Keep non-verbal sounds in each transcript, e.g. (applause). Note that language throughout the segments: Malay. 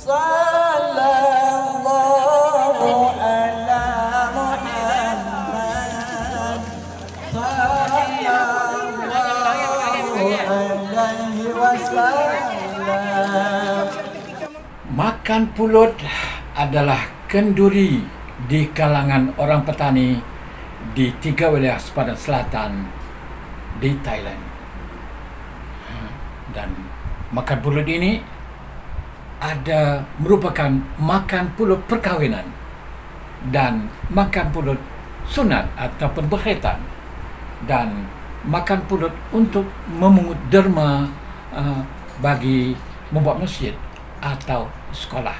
Makan pulut adalah kenduri di kalangan orang petani di tiga wilayah sepadan selatan di Thailand. Dan makan pulut ini ada merupakan makan pulut perkahwinan dan makan pulut sunat ataupun berkaitan dan makan pulut untuk memungut derma uh, bagi membuat masjid atau sekolah.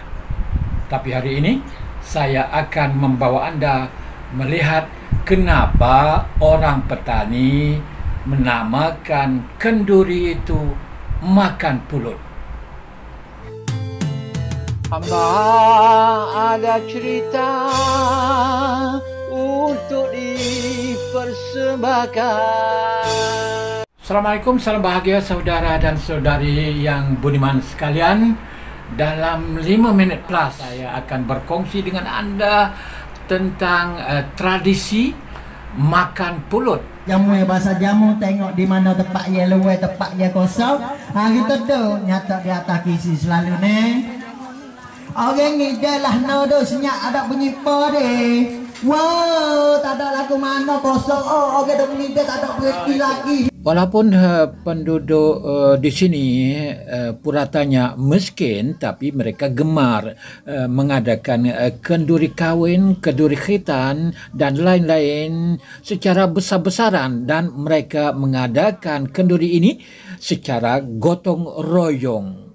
Tapi hari ini saya akan membawa anda melihat kenapa orang petani menamakan kenduri itu makan pulut. Hamba ada cerita untuk dipersembahkan. Assalamualaikum, salam bahagia saudara dan saudari yang budiman sekalian. Dalam 5 minit plus saya akan berkongsi dengan anda tentang uh, tradisi makan pulut. Jamu ya bahasa jamu tengok di mana tempat yang luwe tempat yang kosong. Hari ah, tu nyata di atas kisi selalu neng. Orang ni je lah nado senyak ada bunyi pa Wow, tak ada lagu mana kosong. Oh, orang okay, dah bunyi dia tak ada berhenti ah, lagi. Walaupun uh, penduduk uh, di sini uh, eh, puratanya miskin tapi mereka gemar uh, mengadakan uh, kenduri kawin, kenduri khitan dan lain-lain secara besar-besaran dan mereka mengadakan kenduri ini secara gotong royong.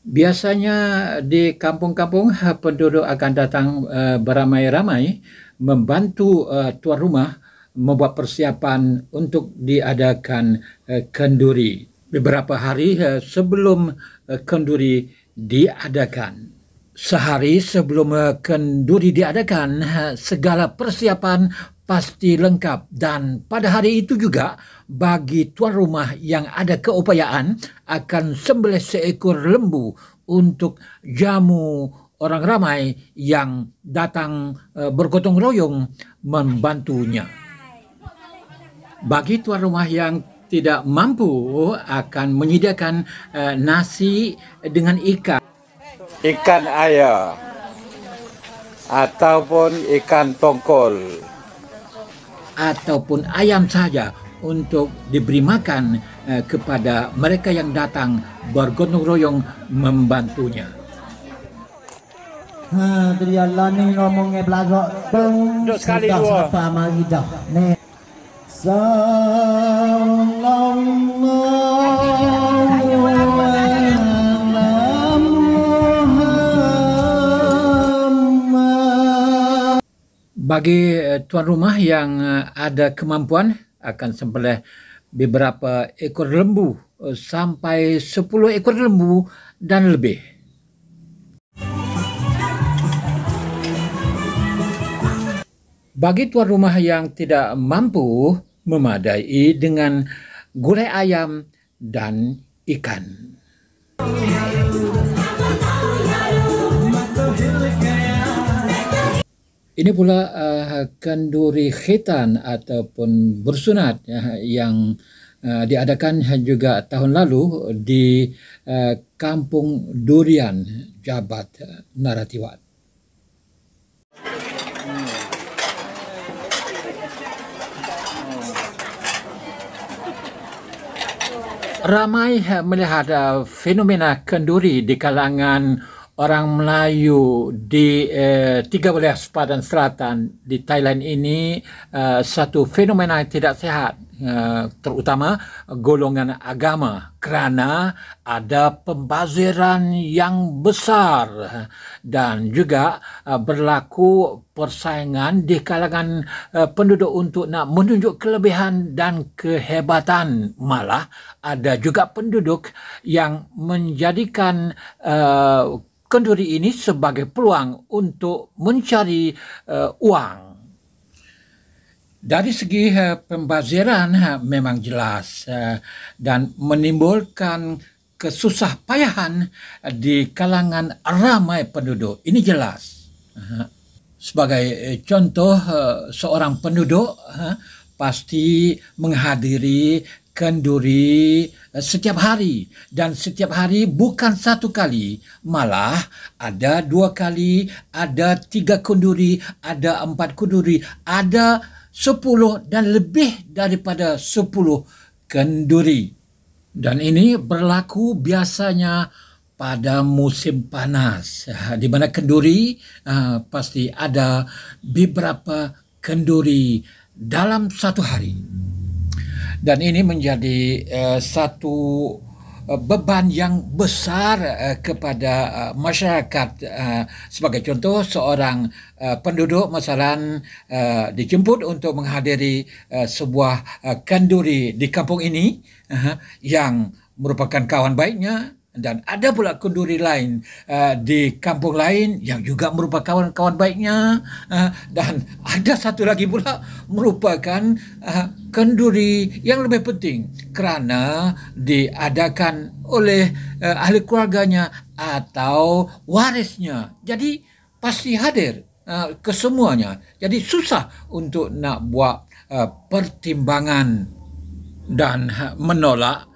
Biasanya di kampung-kampung (laughs) penduduk akan datang uh, beramai-ramai membantu uh, tuan rumah membuat persiapan untuk diadakan uh, kenduri beberapa hari uh, sebelum uh, kenduri diadakan. Sehari sebelum kenduri diadakan, segala persiapan pasti lengkap dan pada hari itu juga bagi tuan rumah yang ada keupayaan akan sembelih seekor lembu untuk jamu orang ramai yang datang eh, bergotong royong membantunya. Bagi tuan rumah yang tidak mampu akan menyediakan eh, nasi dengan ikan. Ikan ayam ataupun ikan tongkol. ataupun ayam saja untuk diberi makan eh, kepada mereka yang datang bergotong royong membantunya. Ha, dari Allah ni ngomong eh, belagak pun. Duduk sekali dua. Sampai mari dah. Ni. Bagi eh, tuan rumah yang eh, ada kemampuan akan sembelih beberapa ekor lembu eh, sampai 10 ekor lembu dan lebih. Bagi tuan rumah yang tidak mampu memadai dengan gulai ayam dan ikan. Ini pula uh, eh, kenduri khitan ataupun bersunat ya, yang uh, diadakan juga tahun lalu di uh, Kampung Durian, Jabat, Naratiwat. Ramai melihat fenomena kenduri di kalangan orang Melayu di eh, tiga belas sepadan selatan di Thailand ini uh, satu fenomena yang tidak sehat uh, terutama golongan agama kerana ada pembaziran yang besar dan juga uh, berlaku persaingan di kalangan uh, penduduk untuk nak menunjuk kelebihan dan kehebatan malah ada juga penduduk yang menjadikan uh, kenduri ini sebagai peluang untuk mencari uh, uang. Dari segi uh, pembaziran uh, memang jelas uh, dan menimbulkan kesusah payahan uh, di kalangan ramai penduduk. Ini jelas. Uh, sebagai contoh, uh, seorang penduduk uh, pasti menghadiri kenduri eh, setiap hari dan setiap hari bukan satu kali malah ada dua kali ada tiga kenduri ada empat kenduri ada sepuluh dan lebih daripada sepuluh kenduri dan ini berlaku biasanya pada musim panas eh, di mana kenduri eh, pasti ada beberapa kenduri dalam satu hari dan ini menjadi uh, satu eh, beban yang besar eh, kepada masyarakat sebagai contoh seorang penduduk masalan dijemput untuk menghadiri sebuah kanduri di kampung ini yang merupakan kawan baiknya dan ada pula kenduri lain uh, di kampung lain yang juga merupakan kawan-kawan baiknya uh, dan ada satu lagi pula merupakan uh, kenduri yang lebih penting kerana diadakan oleh uh, ahli keluarganya atau warisnya jadi pasti hadir uh, kesemuanya jadi susah untuk nak buat uh, pertimbangan dan menolak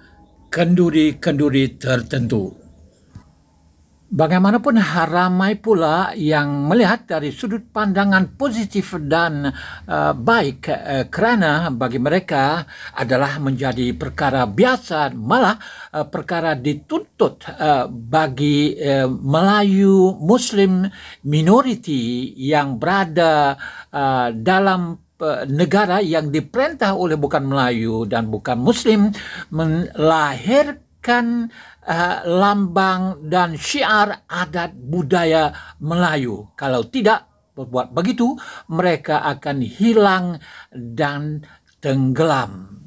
kenduri-kenduri tertentu. Bagaimanapun ramai pula yang melihat dari sudut pandangan positif dan uh, baik uh, kerana bagi mereka adalah menjadi perkara biasa malah uh, perkara dituntut uh, bagi uh, Melayu Muslim minoriti yang berada uh, dalam negara yang diperintah oleh bukan Melayu dan bukan Muslim melahirkan uh, lambang dan syiar adat budaya Melayu. Kalau tidak berbuat begitu, mereka akan hilang dan tenggelam.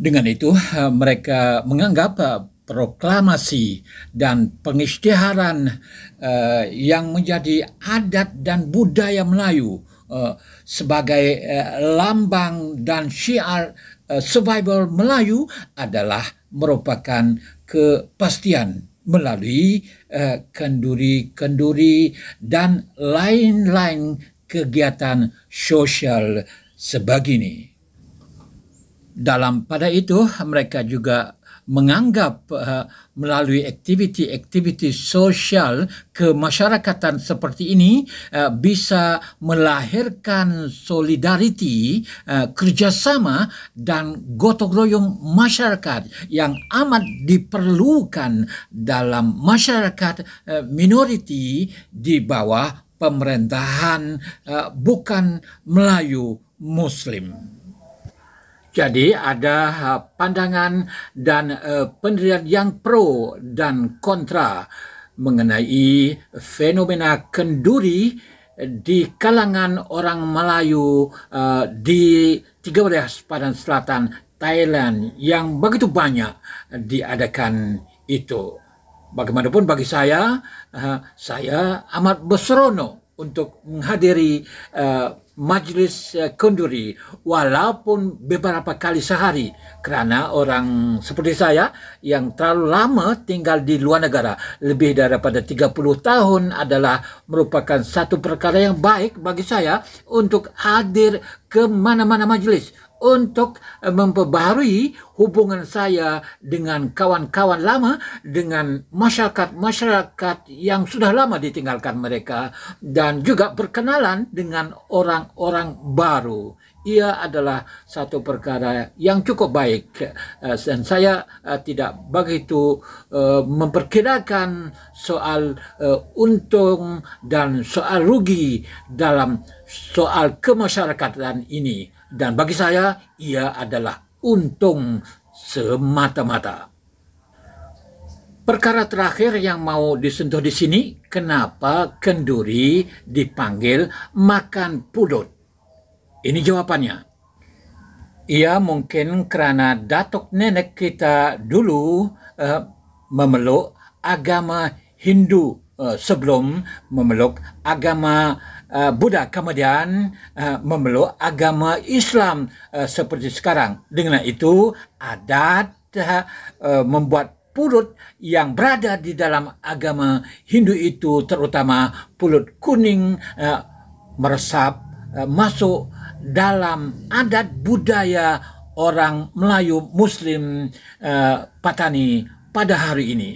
Dengan itu, eh, mereka menganggap eh, proklamasi dan pengisytiharan uh, yang menjadi adat dan budaya Melayu Eh, sebagai eh, lambang dan syiar eh, survival Melayu adalah merupakan kepastian melalui kenduri-kenduri dan lain-lain kegiatan sosial sebegini. Dalam pada itu, mereka juga menganggap uh, melalui aktiviti-aktiviti sosial kemasyarakatan seperti ini uh, bisa melahirkan solidariti, uh, kerjasama dan gotong royong masyarakat yang amat diperlukan dalam masyarakat uh, minoriti di bawah pemerintahan uh, bukan Melayu Muslim. Jadi ada ha, pandangan dan uh, pendirian yang pro dan kontra mengenai fenomena kenduri di kalangan orang Melayu uh, di tiga wilayah sepadan selatan Thailand yang begitu banyak diadakan itu. Bagaimanapun bagi saya, uh, saya amat berseronok untuk menghadiri uh, majlis uh, kunduri walaupun beberapa kali sehari kerana orang seperti saya yang terlalu lama tinggal di luar negara lebih daripada 30 tahun adalah merupakan satu perkara yang baik bagi saya untuk hadir ke mana-mana majlis untuk eh, memperbaharui hubungan saya dengan kawan-kawan lama, dengan masyarakat-masyarakat yang sudah lama ditinggalkan mereka, dan juga berkenalan dengan orang-orang baru. Ia adalah satu perkara yang cukup baik, eh, dan saya eh, tidak begitu memperkirakan soal untung dan soal rugi dalam soal kemasyarakatan ini dan bagi saya, ia adalah untung semata-mata. Perkara terakhir yang mau disentuh di sini, kenapa kenduri dipanggil makan pudut? Ini jawabannya. Ia mungkin karena datuk nenek kita dulu uh, memeluk agama Hindu uh, sebelum memeluk agama Ah, budak kemudian ah, memeluk agama Islam ah, seperti sekarang. Dengan itu, adat membuat pulut yang berada di dalam agama Hindu itu, terutama pulut kuning, meresap masuk dalam adat budaya orang Melayu Muslim Patani pada hari ini.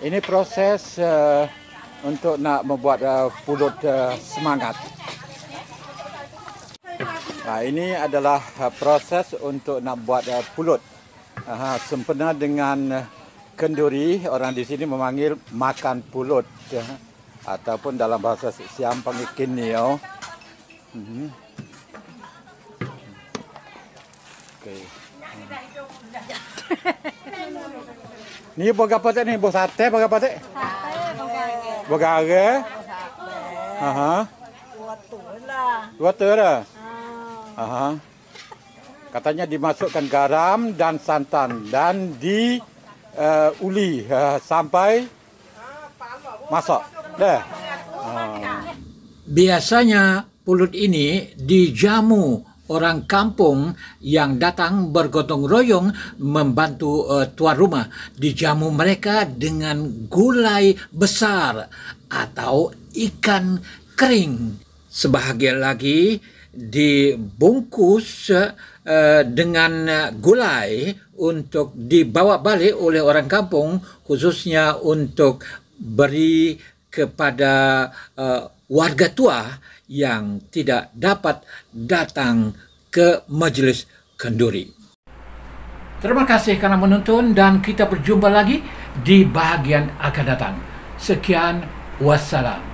Ini proses uh, untuk nak membuat uh, pulut uh, semangat. Nah, ini adalah uh, proses untuk nak buat uh, pulut. Uh, sempena dengan uh, kenduri, orang di sini memanggil makan pulut. Uh, ataupun dalam bahasa Siam panggil kinio. Uh -huh. okay. Ni boga apa tak ni? Boga sate boga apa tak? Sate boga arang. Boga arang. Ha ha. Dua tu lah. Dua tu Ha ha. Katanya dimasukkan garam dan santan dan di uh, uli uh, sampai masak. Dah. Ah. Biasanya pulut ini dijamu orang kampung yang datang bergotong royong membantu uh, tuan rumah. Dijamu mereka dengan gulai besar atau ikan kering. Sebahagian lagi dibungkus uh, dengan gulai untuk dibawa balik oleh orang kampung khususnya untuk beri kepada eh, warga tua yang tidak dapat datang ke majelis kenduri. Terima kasih karena menonton dan kita berjumpa lagi di bagian akan datang. Sekian, wassalam.